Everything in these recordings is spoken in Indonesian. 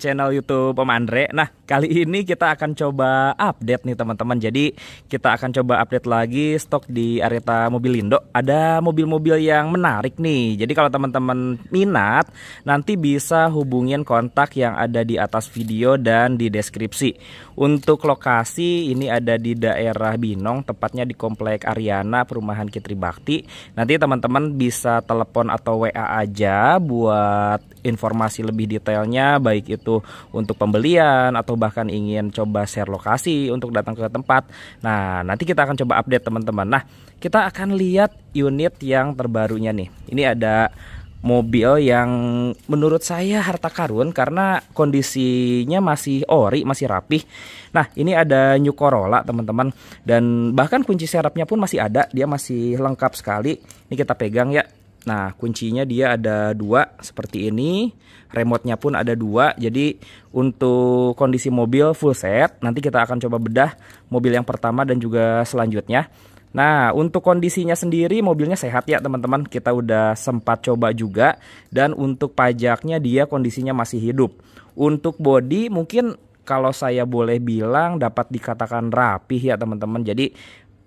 channel YouTube Om Andre. Nah, kali ini kita akan coba update nih teman-teman. Jadi, kita akan coba update lagi stok di Areta Indo. Ada mobil-mobil yang menarik nih. Jadi, kalau teman-teman minat, nanti bisa hubungin kontak yang ada di atas video dan di deskripsi. Untuk lokasi ini ada di daerah Binong, tepatnya di Komplek Ariana Perumahan Kitri Bakti. Nanti teman-teman bisa telepon atau WA aja buat informasi lebih detailnya baik itu butuh gitu, untuk pembelian atau bahkan ingin coba share lokasi untuk datang ke tempat. Nah, nanti kita akan coba update teman-teman. Nah, kita akan lihat unit yang terbarunya nih. Ini ada mobil yang menurut saya harta karun karena kondisinya masih ori, masih rapih. Nah, ini ada New Corolla, teman-teman, dan bahkan kunci serapnya pun masih ada, dia masih lengkap sekali. Ini kita pegang ya. Nah, kuncinya dia ada dua seperti ini. remote pun ada dua. Jadi, untuk kondisi mobil full set, nanti kita akan coba bedah mobil yang pertama dan juga selanjutnya. Nah, untuk kondisinya sendiri mobilnya sehat ya teman-teman. Kita udah sempat coba juga dan untuk pajaknya dia kondisinya masih hidup. Untuk body mungkin kalau saya boleh bilang dapat dikatakan rapih ya teman-teman. Jadi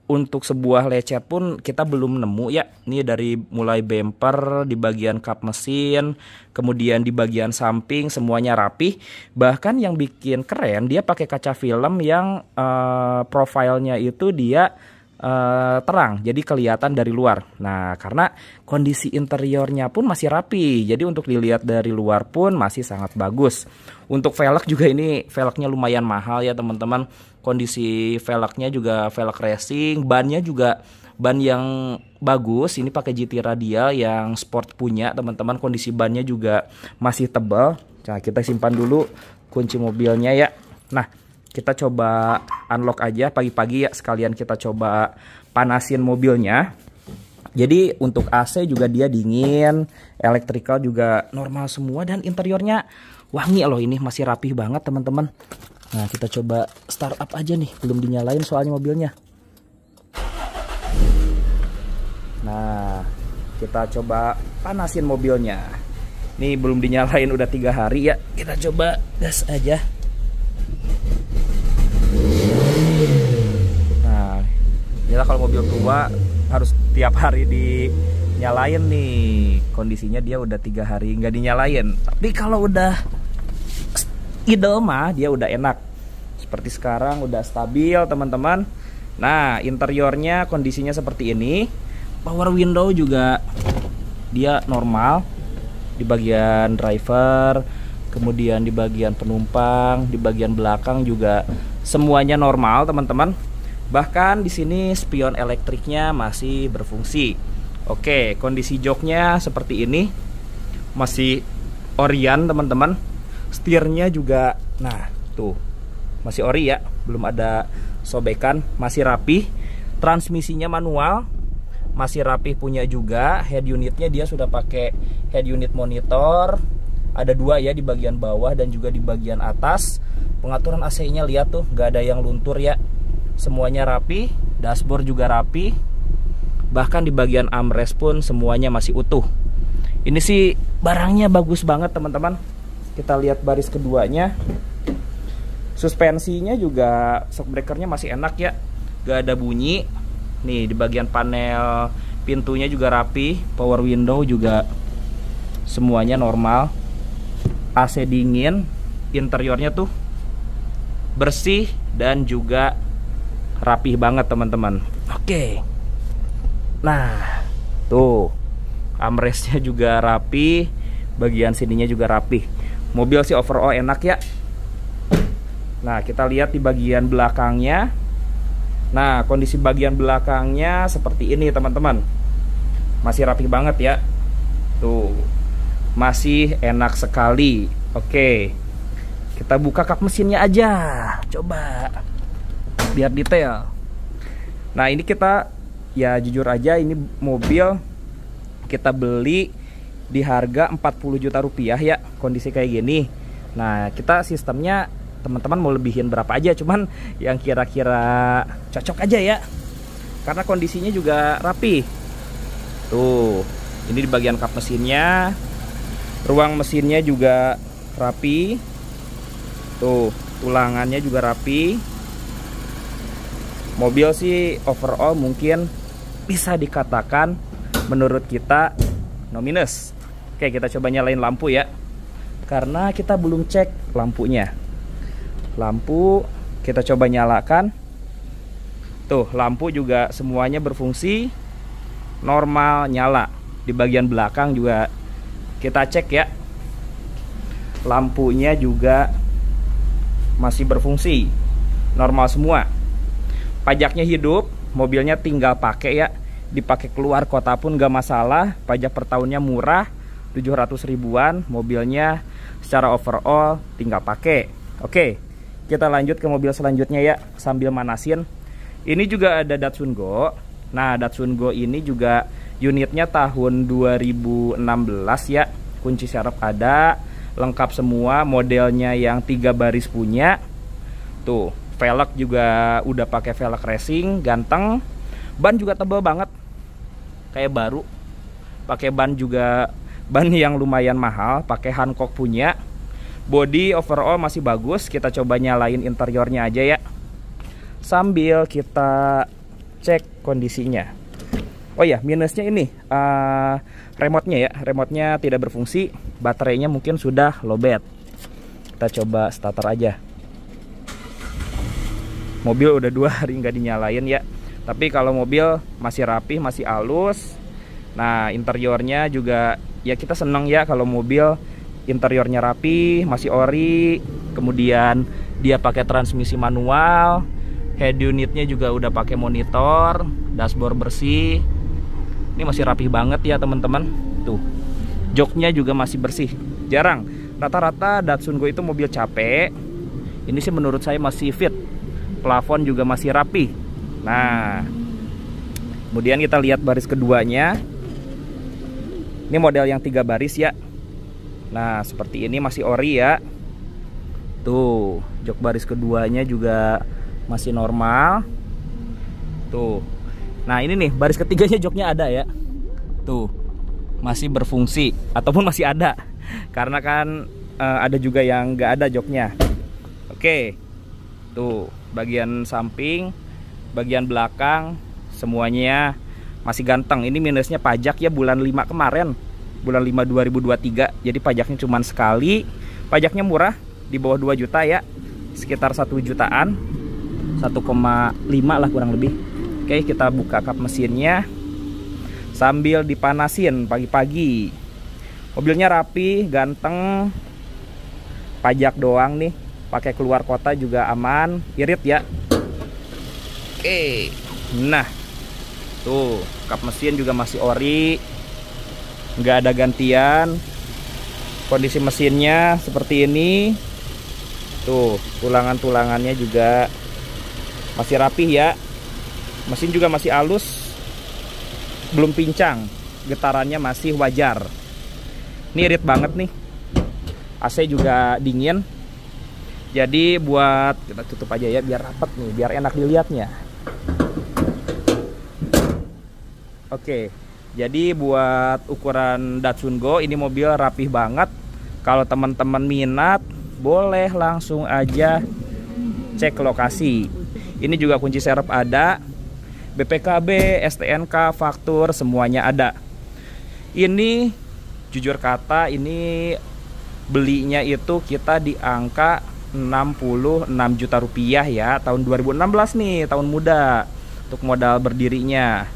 untuk sebuah lecet pun kita belum nemu ya. Ini dari mulai bumper di bagian kap mesin, kemudian di bagian samping semuanya rapi. Bahkan yang bikin keren dia pakai kaca film yang uh, profilnya itu dia uh, terang, jadi kelihatan dari luar. Nah, karena kondisi interiornya pun masih rapi, jadi untuk dilihat dari luar pun masih sangat bagus. Untuk velg juga ini velgnya lumayan mahal ya teman-teman. Kondisi velgnya juga velg racing, bannya juga ban yang bagus. Ini pakai GT radial yang sport punya teman-teman. Kondisi bannya juga masih tebal. Nah, kita simpan dulu kunci mobilnya ya. Nah, kita coba unlock aja pagi-pagi ya sekalian kita coba panasin mobilnya jadi untuk AC juga dia dingin elektrikal juga normal semua dan interiornya wangi loh ini masih rapih banget teman-teman nah kita coba start up aja nih belum dinyalain soalnya mobilnya nah kita coba panasin mobilnya ini belum dinyalain udah tiga hari ya kita coba gas aja inilah ya kalau mobil tua harus tiap hari dinyalain nih kondisinya dia udah tiga hari nggak dinyalain tapi kalau udah idle mah dia udah enak seperti sekarang udah stabil teman-teman nah interiornya kondisinya seperti ini power window juga dia normal di bagian driver kemudian di bagian penumpang di bagian belakang juga semuanya normal teman-teman Bahkan di sini spion elektriknya masih berfungsi. Oke, kondisi joknya seperti ini. Masih orian, teman-teman. Stirnya juga nah, tuh. Masih ori ya, belum ada sobekan, masih rapi. Transmisinya manual, masih rapi punya juga head unitnya dia sudah pakai head unit monitor ada dua ya di bagian bawah dan juga di bagian atas pengaturan AC nya lihat tuh nggak ada yang luntur ya semuanya rapi dashboard juga rapi bahkan di bagian armrest pun semuanya masih utuh ini sih barangnya bagus banget teman-teman kita lihat baris keduanya suspensinya juga shock breakernya masih enak ya gak ada bunyi nih di bagian panel pintunya juga rapi power window juga semuanya normal AC dingin interiornya tuh bersih dan juga rapih banget teman-teman oke nah tuh amresnya juga rapi bagian sininya juga rapi mobil sih overall enak ya nah kita lihat di bagian belakangnya nah kondisi bagian belakangnya seperti ini teman-teman masih rapi banget ya tuh masih enak sekali oke kita buka kap mesinnya aja coba biar detail. Nah, ini kita ya jujur aja ini mobil kita beli di harga 40 juta rupiah ya kondisi kayak gini. Nah, kita sistemnya teman-teman mau lebihin berapa aja cuman yang kira-kira cocok aja ya. Karena kondisinya juga rapi. Tuh, ini di bagian kap mesinnya. Ruang mesinnya juga rapi. Tuh, tulangannya juga rapi mobil sih overall mungkin bisa dikatakan menurut kita no minus oke kita coba nyalain lampu ya karena kita belum cek lampunya lampu kita coba nyalakan tuh lampu juga semuanya berfungsi normal nyala di bagian belakang juga kita cek ya lampunya juga masih berfungsi normal semua pajaknya hidup mobilnya tinggal pakai ya dipakai keluar kota pun gak masalah pajak per tahunnya murah 700 ribuan mobilnya secara overall tinggal pakai oke kita lanjut ke mobil selanjutnya ya sambil manasin ini juga ada Datsun Go nah Datsun Go ini juga unitnya tahun 2016 ya kunci serep ada lengkap semua modelnya yang tiga baris punya tuh velg juga udah pakai velg racing ganteng ban juga tebel banget kayak baru pakai ban juga ban yang lumayan mahal pakai Hankook punya body overall masih bagus kita coba nyalain interiornya aja ya sambil kita cek kondisinya oh ya minusnya ini uh, remote-nya ya remote-nya tidak berfungsi baterainya mungkin sudah lowbat kita coba starter aja mobil udah dua hari nggak dinyalain ya tapi kalau mobil masih rapi masih halus nah interiornya juga ya kita seneng ya kalau mobil interiornya rapi masih ori kemudian dia pakai transmisi manual head unitnya juga udah pakai monitor dashboard bersih ini masih rapi banget ya teman-teman tuh joknya juga masih bersih jarang rata-rata Datsun Go itu mobil capek ini sih menurut saya masih fit Plafon juga masih rapi. Nah, kemudian kita lihat baris keduanya. Ini model yang tiga baris ya. Nah, seperti ini masih ori ya. Tuh, jok baris keduanya juga masih normal. Tuh. Nah, ini nih baris ketiganya joknya ada ya. Tuh. Masih berfungsi ataupun masih ada. Karena kan e, ada juga yang nggak ada joknya. Oke tuh bagian samping bagian belakang semuanya masih ganteng ini minusnya pajak ya bulan 5 kemarin bulan 5 2023 jadi pajaknya cuma sekali pajaknya murah di bawah 2 juta ya sekitar 1 jutaan 1,5 lah kurang lebih oke kita buka kap mesinnya sambil dipanasin pagi-pagi mobilnya rapi ganteng pajak doang nih pakai keluar kota juga aman irit ya oke nah tuh kap mesin juga masih ori nggak ada gantian kondisi mesinnya seperti ini tuh tulangan-tulangannya juga masih rapih ya mesin juga masih halus belum pincang getarannya masih wajar ini irit banget nih AC juga dingin jadi buat kita tutup aja ya biar rapat nih, biar enak dilihatnya. Oke. Jadi buat ukuran Datsun Go ini mobil rapih banget. Kalau teman-teman minat boleh langsung aja cek lokasi. Ini juga kunci serep ada. BPKB, STNK, faktur semuanya ada. Ini jujur kata ini belinya itu kita di angka 66 juta rupiah ya tahun 2016 nih tahun muda untuk modal berdirinya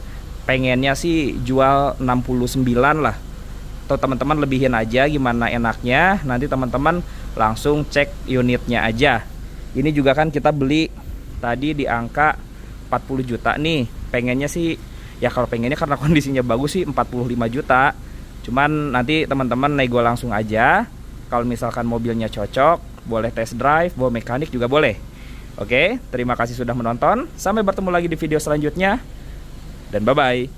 pengennya sih jual 69 lah atau teman-teman lebihin aja gimana enaknya nanti teman-teman langsung cek unitnya aja ini juga kan kita beli tadi di angka 40 juta nih pengennya sih ya kalau pengennya karena kondisinya bagus sih 45 juta cuman nanti teman-teman nego langsung aja kalau misalkan mobilnya cocok boleh test drive, bawa mekanik juga boleh. Oke, terima kasih sudah menonton. Sampai bertemu lagi di video selanjutnya. Dan bye-bye.